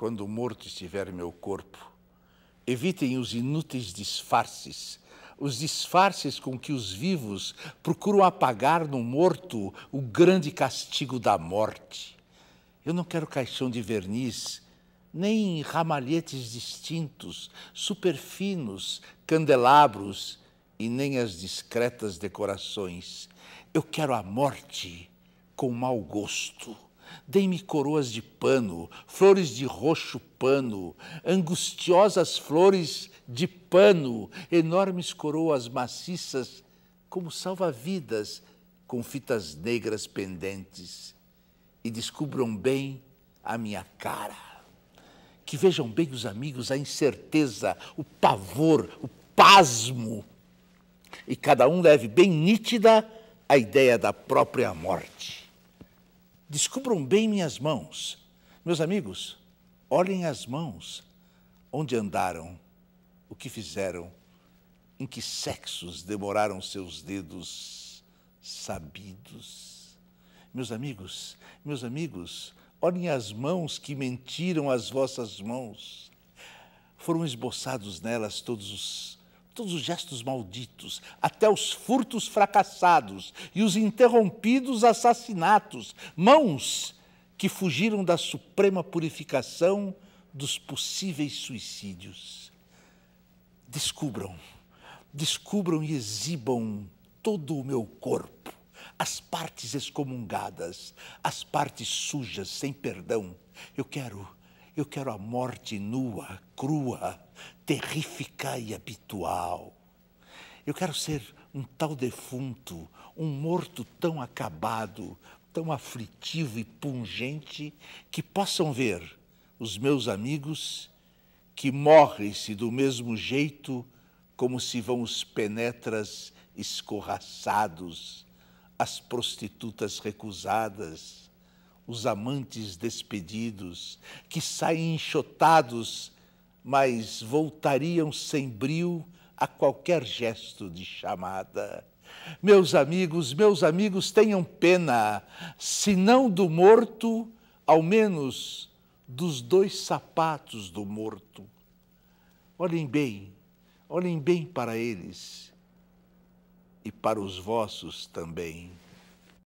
quando morto estiver meu corpo, evitem os inúteis disfarces, os disfarces com que os vivos procuram apagar no morto o grande castigo da morte. Eu não quero caixão de verniz, nem ramalhetes distintos, superfinos, candelabros e nem as discretas decorações. Eu quero a morte com mau gosto. Dei-me coroas de pano, flores de roxo pano, angustiosas flores de pano, enormes coroas maciças como salva-vidas com fitas negras pendentes. E descubram bem a minha cara. Que vejam bem os amigos a incerteza, o pavor, o pasmo. E cada um leve bem nítida a ideia da própria morte. Descubram bem minhas mãos. Meus amigos, olhem as mãos. Onde andaram? O que fizeram? Em que sexos demoraram seus dedos sabidos? Meus amigos, meus amigos, olhem as mãos que mentiram às vossas mãos. Foram esboçados nelas todos os todos os gestos malditos, até os furtos fracassados e os interrompidos assassinatos, mãos que fugiram da suprema purificação dos possíveis suicídios. Descubram, descubram e exibam todo o meu corpo, as partes excomungadas, as partes sujas, sem perdão. Eu quero eu quero a morte nua, crua, terrífica e habitual. Eu quero ser um tal defunto, um morto tão acabado, tão aflitivo e pungente, que possam ver os meus amigos que morrem-se do mesmo jeito como se vão os penetras escorraçados, as prostitutas recusadas, os amantes despedidos, que saem enxotados, mas voltariam sem brio a qualquer gesto de chamada. Meus amigos, meus amigos, tenham pena, se não do morto, ao menos dos dois sapatos do morto. Olhem bem, olhem bem para eles e para os vossos também.